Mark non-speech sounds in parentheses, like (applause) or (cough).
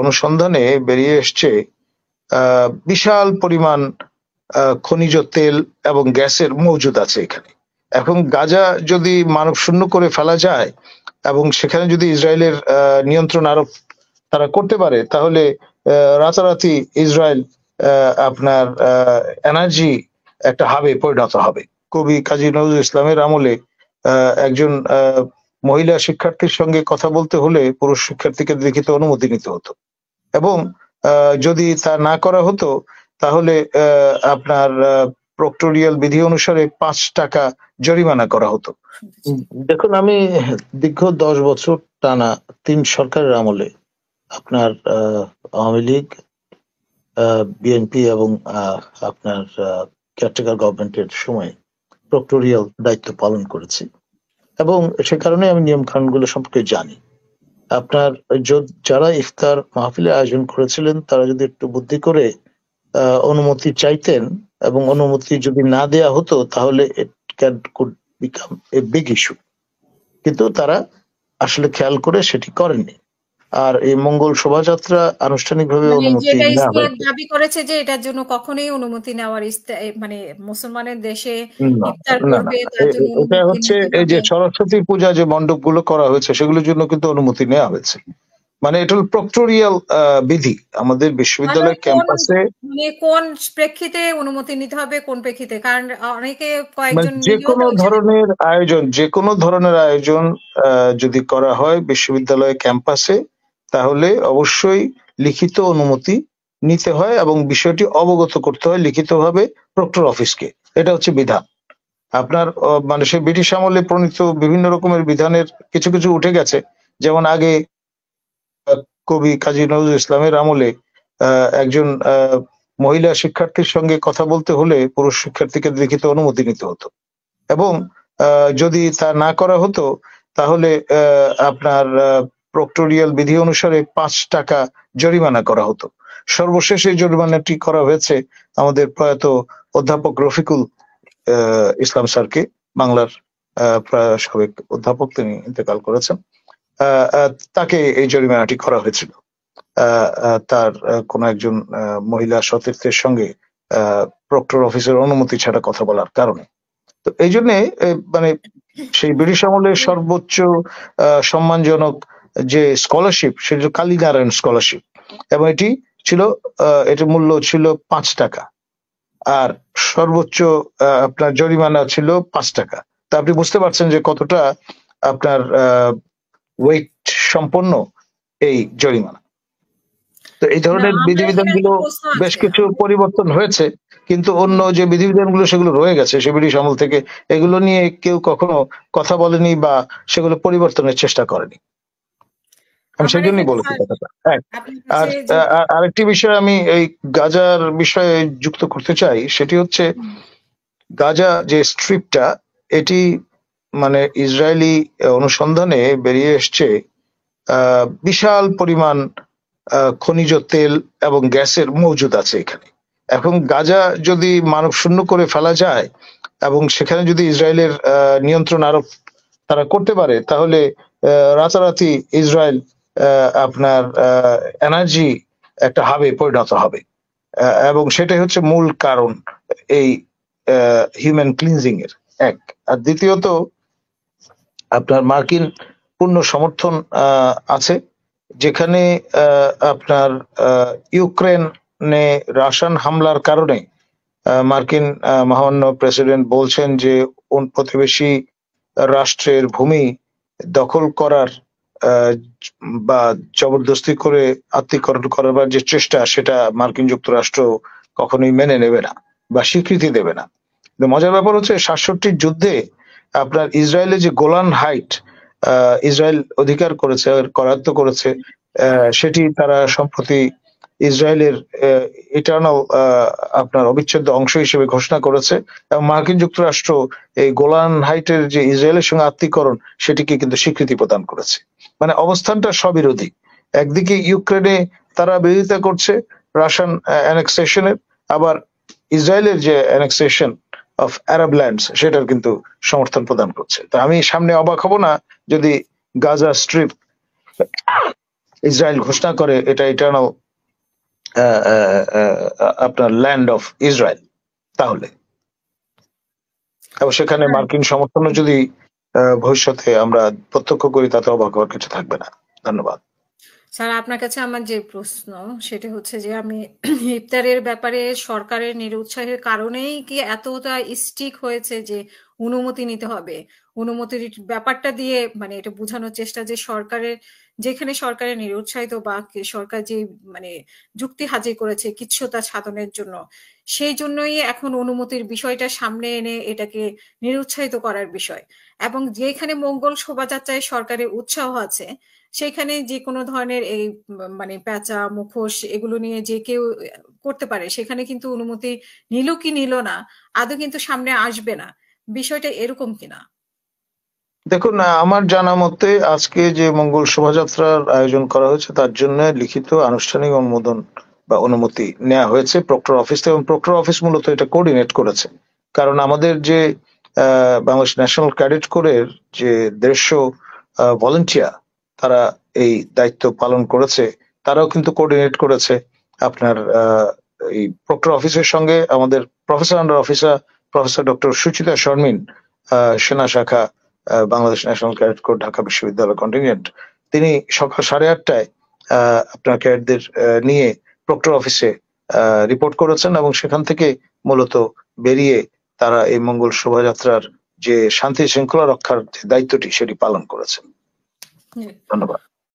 অনুসন্ধানে বেরিয়ে এসছে বিশাল পরিমাণ খনিজ তেল এবং গ্যাসের মজুদ আছে এখানে এখন গাজা যদি মানব শূন্য করে ফেলা যায় এবং সেখানে যদি ইসরায়েলের নিয়ন্ত্রণ আরোপ তারা করতে পারে তাহলে রাতারাতি ইসরায়েল আপনার এনার্জি একটা হাবে পরিণত হবে কবি কাজী নজরুল ইসলামের আমলে একজন মহিলা শিক্ষার্থীর সঙ্গে কথা বলতে হলে পুরুষ শিক্ষার্থীকে লিখিত অনুমতি নিতে হতো এবং যদি তা না করা হতো তাহলে আপনার প্রক্টোরিয়াল বিধি অনুসারে পাঁচ টাকা জরিমানা করা হতো দেখুন আমি দীর্ঘ দশ বছর টানা তিন সরকারের আমলে আপনার আওয়ামী লীগ বিএনপি এবং আপনার ক্যাটেগর গভর্নমেন্টের সময় প্রক্টোরিয়াল দায়িত্ব পালন করেছি এবং সে কারণে আমি নিয়ম কানুনগুলো সম্পর্কে জানি আপনার যারা ইফতার মাহফিলে আয়োজন করেছিলেন তারা যদি একটু বুদ্ধি করে অনুমতি চাইতেন এবং অনুমতি যদি না দেয়া হতো তাহলে ক্যান এ ইস্যু কিন্তু তারা আসলে খেয়াল করে সেটি করেনি আর এই মঙ্গল শোভাযাত্রা আনুষ্ঠানিকভাবে মানে অনুমতি দাবি করেছে যে এটার জন্য কখনোই অনুমতি নেওয়ার মানে মুসলমানের দেশে এটা হচ্ছে এই যে সরস্বতী পূজা যে মণ্ডপগুলো করা হয়েছে সেগুলোর জন্য কিন্তু অনুমতি নেওয়া হয়েছে মানে এটা প্রক্টোরিয়াল বিধি আমাদের বিশ্ববিদ্যালয়ের মানে ক্যাম্পাসে মানে কোন প্রেক্ষিতে অনুমতি নিতে হবে কোন প্রেক্ষিতে কারণ অনেকে কয়েকজন মানে যে কোনো ধরনের আয়োজন যে কোনো ধরনের আয়োজন যদি করা হয় বিশ্ববিদ্যালয় ক্যাম্পাসে তাহলে অবশ্যই লিখিত অনুমতি নিতে হয় এবং বিষয়টি অবগত করতে হয় লিখিতভাবে প্রক্টর অফিসকে এটা হচ্ছে বিধান আপনার মানে সে ব্রিটিশ আমলে প্রণীত বিভিন্ন রকমের বিধানের কিছু কিছু উঠে গেছে যেমন আগে কবি কাজী নজরুল ইসলামের আমলে একজন মহিলা শিক্ষার্থীর সঙ্গে কথা বলতে হলে পুরুষ শিক্ষার্থীকে লিখিত অনুমতি নিতে হতো এবং যদি তা না করা হতো তাহলে আপনার প্রক্টোরিয়াল বিধি অনুসারে পাঁচ টাকা জরিমানা করা হতো সর্বশেষ এই জরিমানাটি করা হয়েছে আমাদের প্রয়াত অধ্যাপক রফিকুল ইসলাম স্যারকে বাংলার সাবেক অধ্যাপক তিনি ইন্তেকাল করেছেন তাকে এই জরিমানাটি করা হয়েছিল তার কোন একজন মহিলা সতীর্থের সঙ্গে প্রক্টর অফিসের অনুমতি ছাড়া কথা বলার কারণে তো এই জন্যে মানে সেই ব্রিটিশ আমলের সর্বোচ্চ সম্মানজনক যে স্কলারশিপ সেটা ছিল কালীনারায়ণ স্কলারশিপ এবং এটি ছিল এটির মূল্য ছিল পাঁচ টাকা আর সর্বোচ্চ আপনার জরিমানা ছিল পাঁচ টাকা তা আপনি বুঝতে পারছেন যে কতটা আপনার ওয়েট সম্পন্ন এই জরিমানা তো এই ধরনের বিধিবিধান গুলো বেশ কিছু পরিবর্তন হয়েছে কিন্তু অন্য যে বিধিবিধান গুলো সেগুলো রয়ে গেছে সে ব্রিটিশ আমল থেকে এগুলো নিয়ে কেউ কখনো কথা বলেনি বা সেগুলো পরিবর্তনের চেষ্টা করেনি আমি সেই জন্যই বলেছি হ্যাঁ, আর আরেকটি বিষয় আমি এই গাজার বিষয়ে যুক্ত করতে চাই সেটি হচ্ছে গাজা যে স্ট্রিপটা এটি মানে ইসরায়েলি অনুসন্ধানে বেরিয়ে এসছে বিশাল পরিমাণ খনিজ তেল এবং গ্যাসের মজুদ আছে এখানে এখন গাজা যদি মানব শূন্য করে ফেলা যায় এবং সেখানে যদি ইসরায়েলের নিয়ন্ত্রণ আরোপ তারা করতে পারে তাহলে রাতারাতি ইসরায়েল আপনার এনার্জি একটা হাবে পরিণত হবে এবং সেটাই হচ্ছে মূল কারণ এই হিউম্যান ক্লিনজিং এর এক আর দ্বিতীয়ত আপনার মার্কিন পূর্ণ সমর্থন আছে যেখানে আপনার ইউক্রেনে রাশিয়ান হামলার কারণে মার্কিন মহান্য প্রেসিডেন্ট বলছেন যে প্রতিবেশী রাষ্ট্রের ভূমি দখল করার বা জবরদস্তি করে আত্মীকরণ করবার যে চেষ্টা সেটা মার্কিন যুক্তরাষ্ট্র কখনোই মেনে নেবে না বা স্বীকৃতি দেবে না মজার ব্যাপার হচ্ছে সাতষট্টির যুদ্ধে আপনার ইসরায়েলের যে গোলান হাইট ইসরায়েল অধিকার করেছে করায়ত্ত করেছে সেটি তারা সম্প্রতি ইসরায়েলের ইটার্নাল আপনার অবিচ্ছেদ্য অংশ হিসেবে ঘোষণা করেছে এবং মার্কিন যুক্তরাষ্ট্র এই গোলান হাইটের যে ইসরায়েলের সঙ্গে আত্মীকরণ সেটিকে কিন্তু স্বীকৃতি প্রদান করেছে মানে অবস্থানটা সবিরোধী একদিকে ইউক্রেনে তারা বিরোধিতা করছে রাশিয়ান অ্যানেক্সেশনের আবার ইসরায়েলের যে অ্যানেক্সেশন অফ আরব ল্যান্ডস সেটার কিন্তু সমর্থন প্রদান করছে তা আমি সামনে অবাক হব না যদি গাজা স্ট্রিপ ইসরায়েল ঘোষণা করে এটা ইটার্নাল আপনার ল্যান্ড অফ ইসরায়েল তাহলে সেখানে হ্যাঁ। মার্কিন সমর্থনও যদি ভবিষ্যতে আমরা প্রত্যক্ষ করি তাতে অবাক হওয়ার কিছু থাকবে না ধন্যবাদ স্যার আপনার কাছে আমার যে প্রশ্ন সেটা হচ্ছে যে আমি (clears throat) ইফতারের ব্যাপারে সরকারের নিরুৎসাহের কারণেই কি এতটা স্টিক হয়েছে যে অনুমতি নিতে হবে অনুমতির ব্যাপারটা দিয়ে মানে এটা বোঝানোর চেষ্টা যে সরকারের যেখানে সরকারের নিরুৎসাহিত বা সরকার যে মানে যুক্তি হাজির করেছে কিচ্ছুতা সাধনের জন্য সেই জন্যই এখন অনুমতির বিষয়টা সামনে এনে এটাকে নিরুৎসাহিত করার বিষয় এবং যেখানে মঙ্গল শোভাযাত্রায় সরকারের উৎসাহ আছে সেখানে যে কোনো ধরনের এই মানে প্যাঁচা মুখোশ এগুলো নিয়ে যে কেউ করতে পারে সেখানে কিন্তু অনুমতি নিল কি নিল না আদৌ কিন্তু সামনে আসবে না বিষয়টা এরকম কিনা দেখুন আমার জানা মতে আজকে যে মঙ্গল শোভাযাত্রার আয়োজন করা হয়েছে তার জন্য লিখিত আনুষ্ঠানিক অনুমোদন বা অনুমতি নেওয়া হয়েছে প্রক্টর অফিস এবং প্রক্টর অফিস মূলত এটা কোঅর্ডিনেট করেছে কারণ আমাদের যে বাংলাদেশ ন্যাশনাল ক্যাডেট কোরের যে দেড়শ ভলেন্টিয়ার তারা এই দায়িত্ব পালন করেছে তারাও কিন্তু কোঅর্ডিনেট করেছে আপনার এই প্রক্টর অফিসের সঙ্গে আমাদের professor under officer professor doctor Suchita Sharmin সেনা শাখা Bangladesh national cadet corps Dhaka বিশ্ববিদ্যালয় কন্টিনেন্ট তিনি সকাল সাড়ে আটটায় আপনার ক্যাডেটদের নিয়ে প্রক্টর অফিসে রিপোর্ট করেছেন এবং সেখান থেকে মূলত বেরিয়ে তারা এই মঙ্গল শোভাযাত্রার যে শান্তি শৃঙ্খলা রক্ষার যে দায়িত্বটি সেটি পালন করেছেন ধন্যবাদ